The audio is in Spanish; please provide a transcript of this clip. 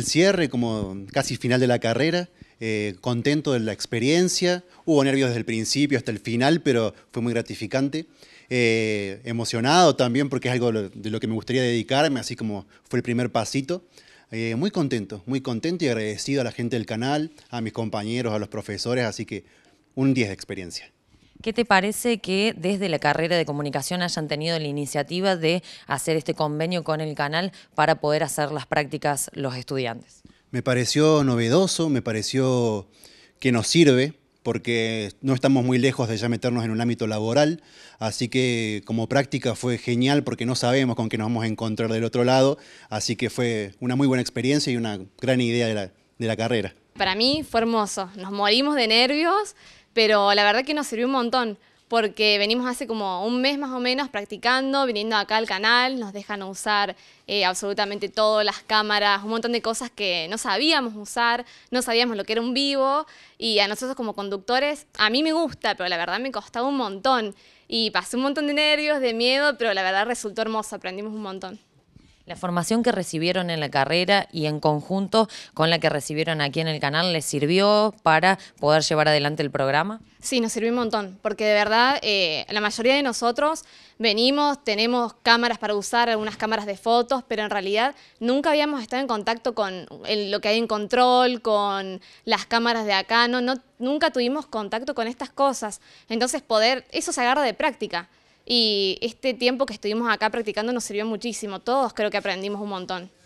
el cierre, como casi final de la carrera, eh, contento de la experiencia, hubo nervios desde el principio hasta el final, pero fue muy gratificante. Eh, emocionado también porque es algo de lo que me gustaría dedicarme, así como fue el primer pasito. Eh, muy contento, muy contento y agradecido a la gente del canal, a mis compañeros, a los profesores, así que un 10 de experiencia. ¿Qué te parece que desde la carrera de comunicación hayan tenido la iniciativa de hacer este convenio con el canal para poder hacer las prácticas los estudiantes? Me pareció novedoso, me pareció que nos sirve porque no estamos muy lejos de ya meternos en un ámbito laboral, así que como práctica fue genial porque no sabemos con qué nos vamos a encontrar del otro lado, así que fue una muy buena experiencia y una gran idea de la, carrera. Para mí fue hermoso, nos morimos de nervios, pero la verdad que nos sirvió un montón porque venimos hace como un mes más o menos practicando, viniendo acá al canal, nos dejan usar eh, absolutamente todas las cámaras, un montón de cosas que no sabíamos usar, no sabíamos lo que era un vivo, y a nosotros como conductores, a mí me gusta, pero la verdad me costaba un montón, y pasé un montón de nervios, de miedo, pero la verdad resultó hermoso, aprendimos un montón. La formación que recibieron en la carrera y en conjunto con la que recibieron aquí en el canal, ¿les sirvió para poder llevar adelante el programa? Sí, nos sirvió un montón, porque de verdad eh, la mayoría de nosotros venimos, tenemos cámaras para usar, algunas cámaras de fotos, pero en realidad nunca habíamos estado en contacto con lo que hay en control, con las cámaras de acá, no, nunca tuvimos contacto con estas cosas. Entonces poder, eso se agarra de práctica y este tiempo que estuvimos acá practicando nos sirvió muchísimo. Todos creo que aprendimos un montón.